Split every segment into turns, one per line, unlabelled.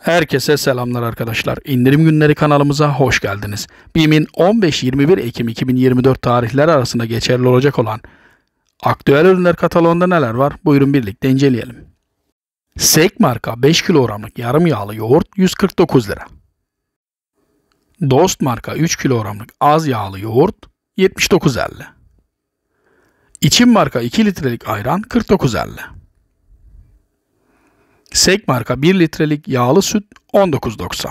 Herkese selamlar arkadaşlar. İndirim günleri kanalımıza hoş geldiniz. BİM'in 15-21 Ekim 2024 tarihleri arasında geçerli olacak olan aktüel ürünler kataloğunda neler var? Buyurun birlikte inceleyelim. Sek marka 5 kilogramlık yarım yağlı yoğurt 149 lira. Dost marka 3 kilogramlık az yağlı yoğurt 79.50. İçim marka 2 litrelik ayran 49.50. Sek marka 1 litrelik yağlı süt 19.90.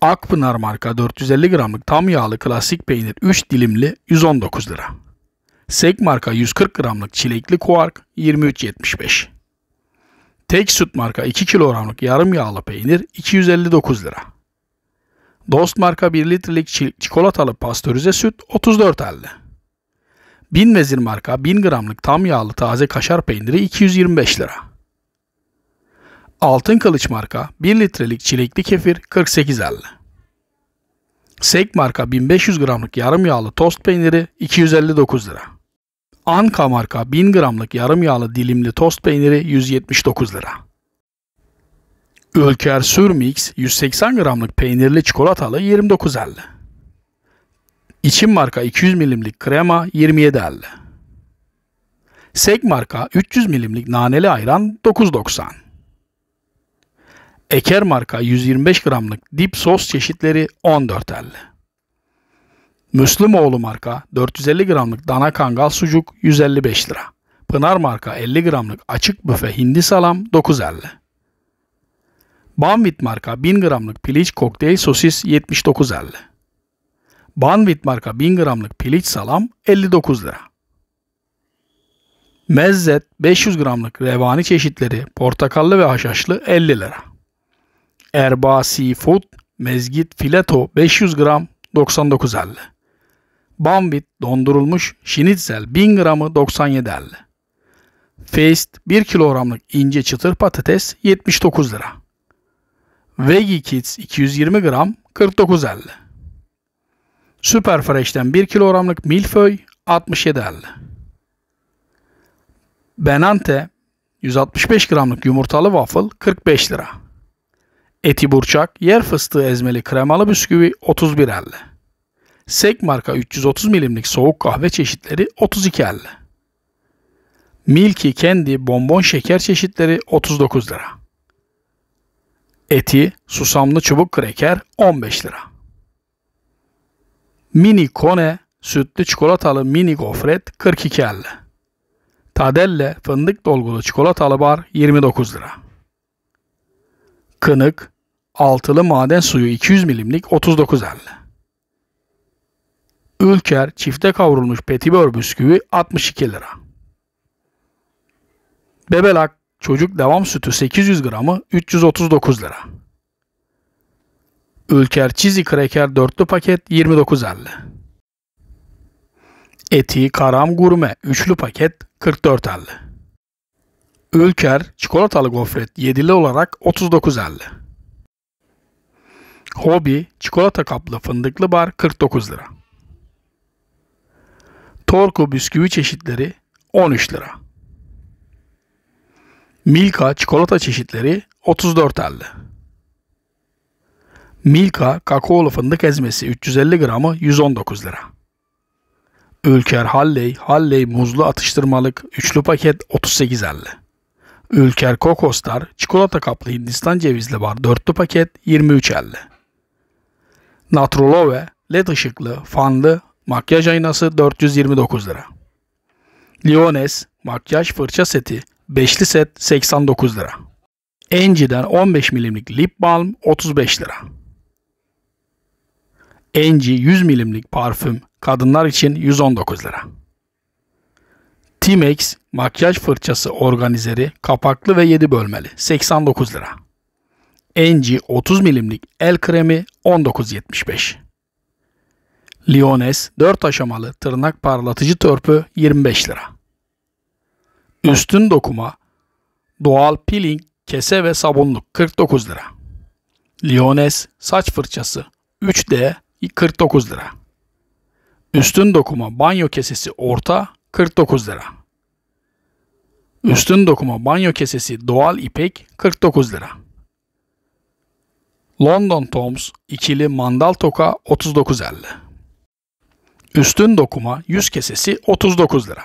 Akpınar marka 450 gramlık tam yağlı klasik peynir 3 dilimli 119 lira. Sek marka 140 gramlık çilekli kuark 23.75. Tek süt marka 2 kilogramlık yarım yağlı peynir 259 lira. Dost marka 1 litrelik çikolatalı pastörize süt 34.50. 1000 vezir marka 1000 gramlık tam yağlı taze kaşar peyniri 225 lira. Altın Kılıç marka 1 litrelik çilekli kefir 48.50. Sek marka 1500 gramlık yarım yağlı tost peyniri 259 lira. Anka marka 1000 gramlık yarım yağlı dilimli tost peyniri 179 lira. Ülker Sürmix 180 gramlık peynirli çikolatalı 29.50. İçin marka 200 milimlik krema 27 27.50. Sek marka 300 milimlik naneli ayran 9.90. Eker marka 125 gramlık dip sos çeşitleri 14 14.50. Müslümoğlu marka 450 gramlık dana kangal sucuk 155 lira. Pınar marka 50 gramlık açık büfe hindi salam 9.50. Banvit marka 1000 gramlık piliç kokteyl sosis 79.50. Banvit marka 1000 gramlık piliç salam 59 lira. Mezzet 500 gramlık revani çeşitleri portakallı ve haşhaşlı 50 lira. Erba Seafood mezgit fileto 500 gram 99.50. Banvit dondurulmuş şinitzel 1000 gramı 97.50. Feist 1 kilogramlık ince çıtır patates 79 lira. Veggie Kids 220 gram 49.50. Süper Fresh'ten 1 kilogramlık milföy 67.50. Benante 165 gramlık yumurtalı waffle 45 lira. Eti burçak, yer fıstığı ezmeli kremalı bisküvi 31.50. Sek marka 330 milimlik soğuk kahve çeşitleri 32.50. Milky kendi bonbon şeker çeşitleri 39 lira. Eti, susamlı çubuk kreker 15 lira. Mini Kone sütlü çikolatalı mini gofret 42.50. Tadelle fındık dolgulu çikolatalı bar 29 lira. Kınık altılı maden suyu 200 milimlik 39.50. Ülker çifte kavrulmuş petibör bisküvi 62 lira. Bebelak çocuk devam sütü 800 gramı 339 lira. Ülker Cheesy Cracker dörtlü paket 29.50. Eti Karam Gurme üçlü paket 44.50. Ülker çikolatalı gofret yedili olarak 39.50. Hobi çikolata kaplı fındıklı bar 49 lira. Torku bisküvi çeşitleri 13 lira. Milka çikolata çeşitleri 34 34.50. Milka kakaolu fındık ezmesi 350 gramı 119 lira. Ülker Halley, Halley muzlu atıştırmalık üçlü paket 38.50. Ülker Kokostar çikolata kaplı Hindistan cevizli bar dörtlü paket 23.50. Naturlove, led ışıklı, fanlı, makyaj aynası 429 lira. Liones makyaj fırça seti, beşli set 89 lira. Angie'den 15 milimlik lip balm 35 lira. Enci 100 milimlik parfüm kadınlar için 119 lira. Timex makyaj fırçası organizeri kapaklı ve 7 bölmeli 89 lira. Enci 30 milimlik el kremi 19.75. Lyoness 4 aşamalı tırnak parlatıcı törpü 25 lira. Üstün dokuma doğal peeling kese ve sabunluk 49 lira. Lyoness saç fırçası 3D 49 lira. Üstün dokuma banyo kesesi orta 49 lira. Üstün dokuma banyo kesesi doğal ipek 49 lira. London Toms ikili mandal toka 39.50. Üstün dokuma yüz kesesi 39 lira.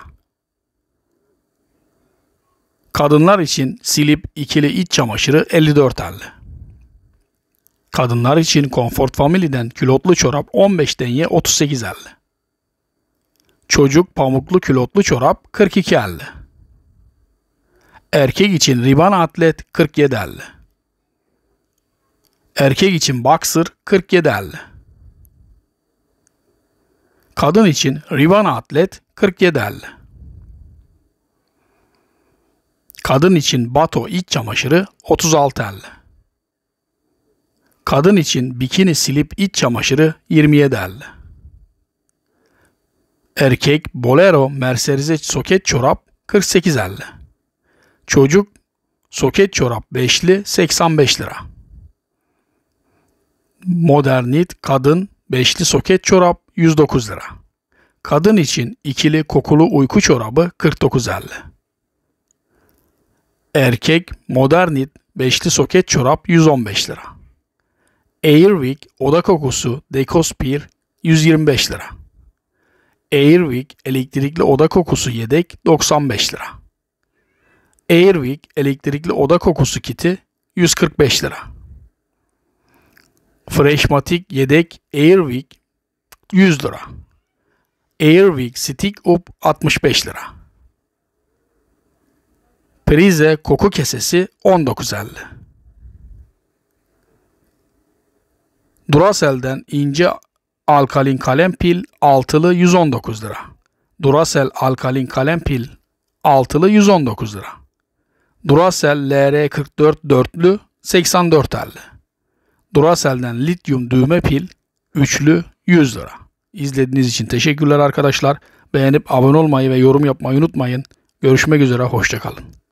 Kadınlar için silip ikili iç çamaşırı 54.50. Kadınlar için Comfort Family'den külotlu çorap 15 denye 38.50. Çocuk pamuklu külotlu çorap 42 42.50. Erkek için Riban Atlet 47 47.50. Erkek için Boxer 47 47.50. Kadın için Riban Atlet 47 47.50. Kadın için Bato iç çamaşırı 36 36.50. Kadın için bikini silip iç çamaşırı 27.50. Erkek bolero merserize soket çorap 48.50. Çocuk soket çorap 5'li 85 lira. Modernit kadın 5'li soket çorap 109 lira. Kadın için ikili kokulu uyku çorabı 49.50. Erkek modernit 5'li soket çorap 115 lira. Airwick oda kokusu Decospir 125 lira. Airwick elektrikli oda kokusu yedek 95 lira. Airwick elektrikli oda kokusu kiti 145 lira. Freshmatic yedek Airwick 100 lira. Airwick Stick Up 65 lira. Prize koku kesesi 19.50. Duracell'den ince alkalin kalem pil altılı 119 lira. Duracell alkalin kalem pil altılı 119 lira. Duracell LR44 dörtlü 84 84.50. Duracell'den lityum düğme pil üçlü 100 lira. İzlediğiniz için teşekkürler arkadaşlar. Beğenip abone olmayı ve yorum yapmayı unutmayın. Görüşmek üzere, hoşçakalın.